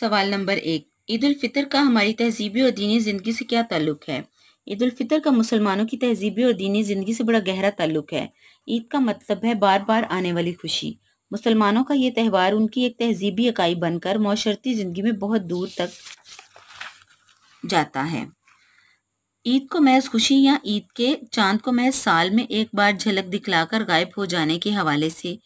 सवाल नंबर एक ईद उल फितर का हमारी तहजीबी और दीनी ज़िंदगी से क्या ताल्लुक है ईद उल फितर का मुसलमानों की तहजीबी और दीनी ज़िंदगी से बड़ा गहरा ताल्लुक है ईद का मतलब है बार बार आने वाली खुशी मुसलमानों का ये त्यौहार उनकी एक तहजीबी इकाई बनकर माशरती ज़िंदगी में बहुत दूर तक जाता है ईद को महज खुशी या ईद के चांद को महज साल में एक बार झलक दिखलाकर गायब हो जाने के हवाले से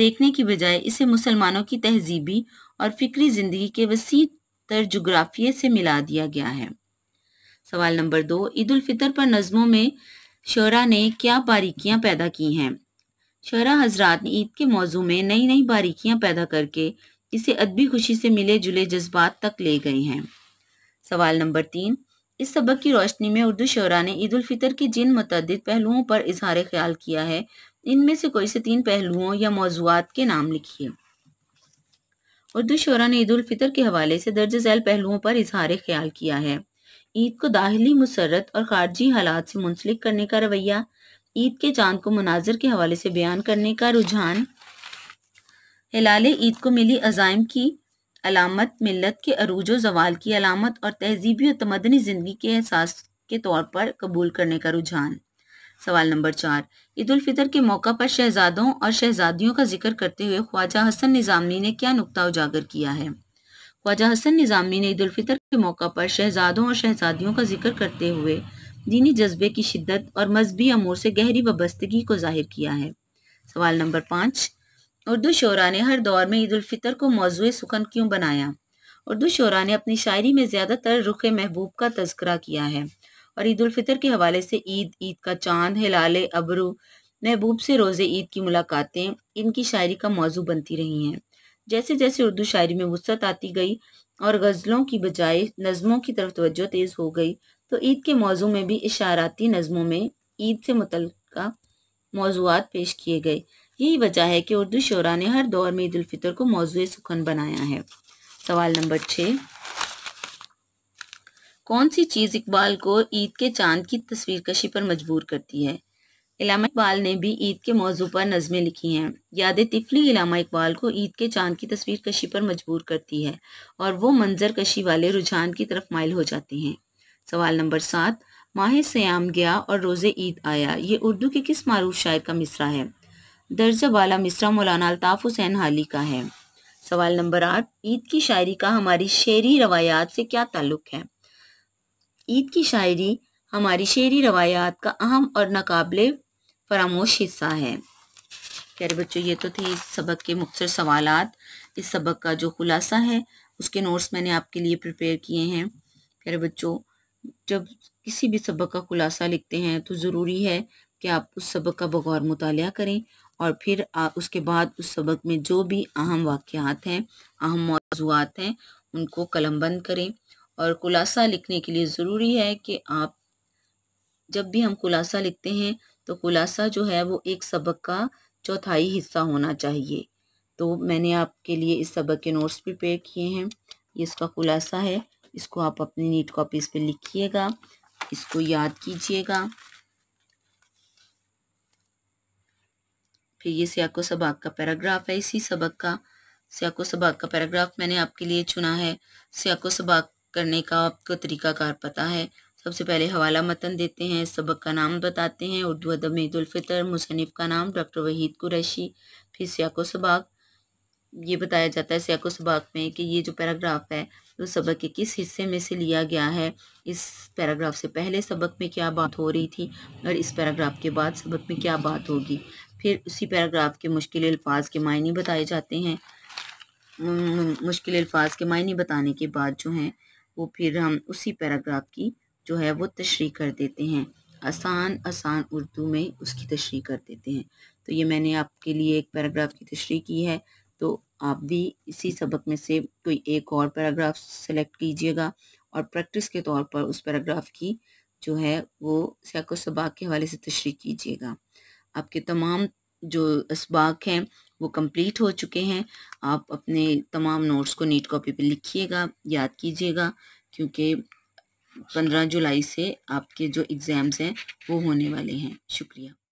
देखने की बजाय इसे मुसलमानों की तहजीबी और फिक्री जिंदगी के वसी तर जुग्राफिये से मिला दिया गया है सवाल नंबर दो ईद उल फितर पर नज़मों में शरा ने क्या बारीकियां पैदा की हैं शरा हजरात ने ईद के मौजू में नई नई बारीकियां पैदा करके इसे अदबी खुशी से मिले जुले जज्बात तक ले गए हैं सवाल नंबर तीन इस सबक की रोशनी में उर्दू शरा ने ईद उलफितर के जिन मतद पहलुओं पर इजहार ख्याल किया है इनमें से कोई से तीन पहलुओं या मौजूद के नाम लिखिए उर्दू शरा ने ईद उलफितर के हवाले से दर्ज झैल पहलुओं पर इजहार ख्याल किया है ईद को दाखिली मुसरत और खारजी हालात से मुंसलिक करने का रवैया ईद के चांद को मनाजर के हवाले से बयान करने का रुझान हिलाल ईद को मिली अजाइम की अलामत मिलत के अरूज जवाल की अलामत और तहजीबी और तमदनी ज़िंदगी के एहसास के तौर पर कबूल करने का रुझान सवाल नंबर चार ईदालफ़ितर के मौका पर शहजादों और शहजादियों का जिक्र करते हुए ख्वाजा हसन निज़ामी ने क्या नुकता उजागर किया है ख्वाजा हसन निज़ामी ने ईदालफ़ितर के मौका पर शहजादों और शहजादियों का जिक्र करते हुए दीनी जज्बे की शिद्दत और मजहबी अमूर से गहरी वबस्तगी को जाहिर किया है सवाल नंबर पाँच उर्दू शरा ने हर दौर में ईदालफ़ितर को मौजू सुखन क्यों बनाया उर्दू शुरा ने अपनी शायरी में ज़्यादातर रुख महबूब का तस्करा किया है और ईदालफ़ितर के हवाले से ईद ईद का चांद हिलाल अबरू महबूब से रोज़े ईद की मुलाकातें इनकी शायरी का मौजू बनती रही हैं जैसे जैसे उर्दू शायरी में वसत आती गई और गज़लों की बजाय नज़मों की तरफ तोज्जो तेज़ हो गई तो ईद के मौजू में भी इशाराती नज़मों में ईद से मुतल मौजूद पेश किए गए यही वजह है कि उर्दू शुरा ने हर दौर में ईदालफ़ितर को मौजू सुखन बनाया है सवाल नंबर छः कौन सी चीज़ इकबाल को ईद के चांद की तस्वीर कशी पर मजबूर करती है इलामा इकबाल ने भी ईद के मौजू पर नज़में लिखी हैं याद तिफली इलामा इकबाल को ईद के चांद की तस्वीर कशी पर मजबूर करती है और वो मंजर कशी वाले रुझान की तरफ माइल हो जाते हैं सवाल नंबर सात माह सयाम गया और रोज़े ईद आया ये उर्दू के किस मरूफ शायर का मिसरा है दर्जा वाला मिसरा मौलाना अल्ताफ़ हुसैन हाली का है सवाल नंबर आठ ईद की शायरी का हमारी शेरी रवायात से क्या ताल्लुक है ईद की शायरी हमारी शेरी रवायात का अहम और नाकबले फरामोश हिस्सा है प्यारे बच्चों ये तो थे इस सबक के मुख्तर सवाल इस सबक का जो खुलासा है उसके नोट्स मैंने आपके लिए प्रिपेयर किए हैं प्यारे बच्चों जब किसी भी सबक का खुलासा लिखते हैं तो ज़रूरी है कि आप उस सबक का बगौर मुताल करें और फिर उसके बाद उस सबक में जो भी अहम वाक़ात हैं अहम मौजूद हैं उनको कलम बंद करें और खुलासा लिखने के लिए ज़रूरी है कि आप जब भी हम खुलासा लिखते हैं तो खुलासा जो है वो एक सबक का चौथाई हिस्सा होना चाहिए तो मैंने आपके लिए इस सबक के नोट्स प्रिपेयर किए हैं ये इसका खुलासा है इसको आप अपनी नीट कॉपीज़ पे लिखिएगा इसको याद कीजिएगा फिर ये सियाको सबाक का पैराग्राफ है इसी सबक का सियाको सबाक का पैराग्राफ मैंने आपके लिए चुना है सियाको सबाक करने का आपको तरीकाकार पता है सबसे पहले हवाला मतन देते हैं सबक का नाम बताते हैं उर्दू अदब में मुसनफ़ का नाम डॉक्टर वहीद कुरैशी फिर सियाको सबाक ये बताया जाता है सियाको सबाक में कि ये जो पैराग्राफ है वो सबक के किस हिस्से में से लिया गया है इस पैराग्राफ से पहले सबक में क्या बात हो रही थी और इस पैराग्राफ के बाद सबक में क्या बात होगी फिर उसी पैराग्राफ के मुश्किल अल्फाज के मायने बताए जाते हैं मुश्किल अल्फाज के मायने बताने के बाद जो हैं वो फिर हम उसी पैराग्राफ की जो है वो तशरी कर देते हैं आसान आसान उर्दू में उसकी तशरी कर देते हैं तो ये मैंने आपके लिए एक पैराग्राफ की तशरी की है तो आप भी इसी सबक में से कोई एक और पैराग्राफ सेलेक्ट कीजिएगा और प्रैक्टिस के तौर पर उस पैराग्राफ की जो है वो सैको सबाक के हवाले से तशरी कीजिएगा आपके तमाम जो इसबाक हैं वो कंप्लीट हो चुके हैं आप अपने तमाम नोट्स को नीट कॉपी पे लिखिएगा याद कीजिएगा क्योंकि पंद्रह जुलाई से आपके जो एग्ज़ाम्स हैं वो होने वाले हैं शुक्रिया